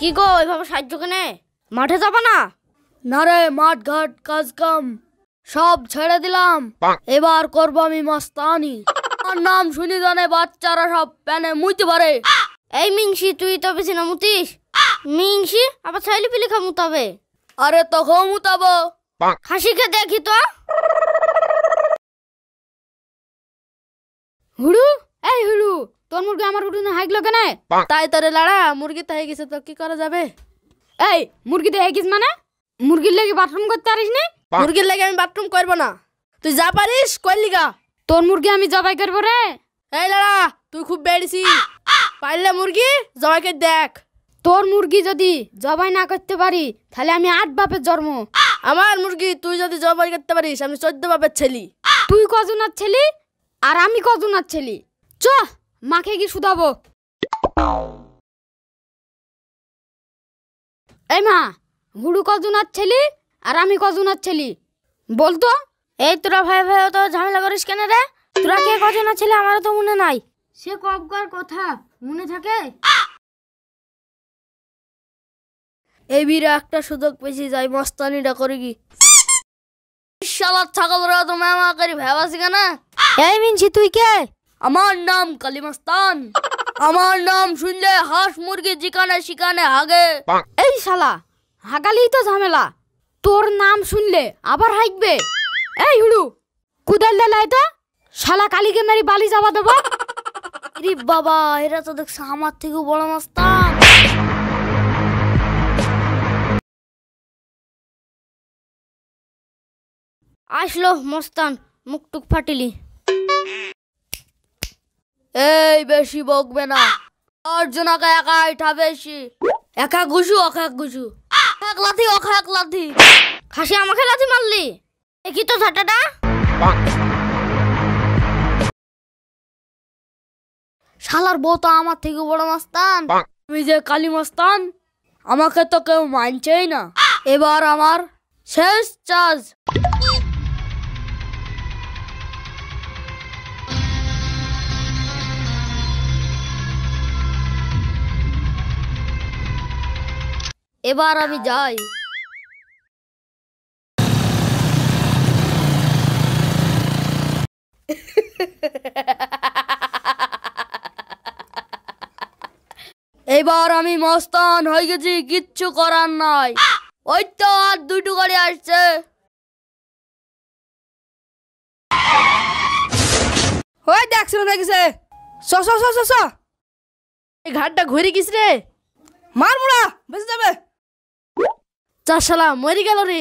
কি গো এভাবে সাহায্য কেনে মাঠে যাবো না না রে মাঠ ঘাট কাজ কাম সব ছেড়ে দিলাম এবার করবো আমি মাস্তানি নাম শুনি জানে বাচ্চারা সব প্যানে মুইতে পারে এই মিংসি তুই তো বেশি না মুতিস মিংসি আবার ছাইলি পিলি খা মুতাবে আরে তখন মুতাবো খেয়ে দেখি তো হুড়ু তোর মুরগি আমার উঠুন হাইকলো কেন তাই তোরে লাড়া মুরগি তো হয়ে গেছে তো কি করা যাবে এই মুরগি তো হয়ে গেছে মানে মুরগির লেগে বাথরুম করতে পারিস নি মুরগির লেগে আমি বাথরুম করব না তুই যা পারিস করলি গা তোর মুরগি আমি জবাই করবো রে এই লাড়া তুই খুব বেড়েছি পারলে মুরগি জবাইকে দেখ তোর মুরগি যদি জবাই না করতে পারি তাহলে আমি আট বাপের জন্ম আমার মুরগি তুই যদি জবাই করতে পারিস আমি চোদ্দ বাপের ছেলি তুই কজনার ছেলি আর আমি কজনার ছেলি চ মাকে গিয়ে শুধাবো এই মা হুড়ু কজনার ছেলি আর আমি কজনার ছেলি বলতো এই তোরা ভাই ভাই তো ঝামেলা করিস কেন রে তোরা কে কজনার ছেলে আমারও তো মনে নাই সে কবকার কথা মনে থাকে এই একটা সুযোগ পেয়েছি যাই মস্তানিটা করে কি শালার ছাগলরা তো মেমা করি ভেবাছি কেনা এই মিনছি তুই কে আমার নাম কালিমাস্তান আমার নাম শুনলে হাঁস মুরগি যেখানে সেখানে হাগে এই শালা হাগালেই তো ঝামেলা তোর নাম শুনলে আবার হাইকবে এই হুড়ু কুদাল লাই তো শালা কালীকে মেরে বালি যাওয়া দেবো রে বাবা এরা তো দেখছে আমার থেকেও বড় মাস্তান আসলো মস্তান মুখ টুক ফাটিলি এই বেশি বকবে না অর্জুনাকে একা এটা বেশি একা ঘুষু অখা ঘুষু এক লাথি অখা এক লাথি খাসি আমাকে লাথি মারলি কি তো ঝাটাটা শালার বউ তো আমার থেকে বড় মাস্তান আমি যে কালী মাস্তান আমাকে তো কেউ মানছেই না এবার আমার শেষ চার্জ এবার আমি যাই এবার আমি মস্তান হয়ে গেছি কিচ্ছু করার নাই ওই তো আর দুটো গাড়ি আসছে ওই দেখ শুনে স স স ঘাটটা ঘুরে গিস রে মার মুড়া বেঁচে যাবে চাষালা মরি গেল রে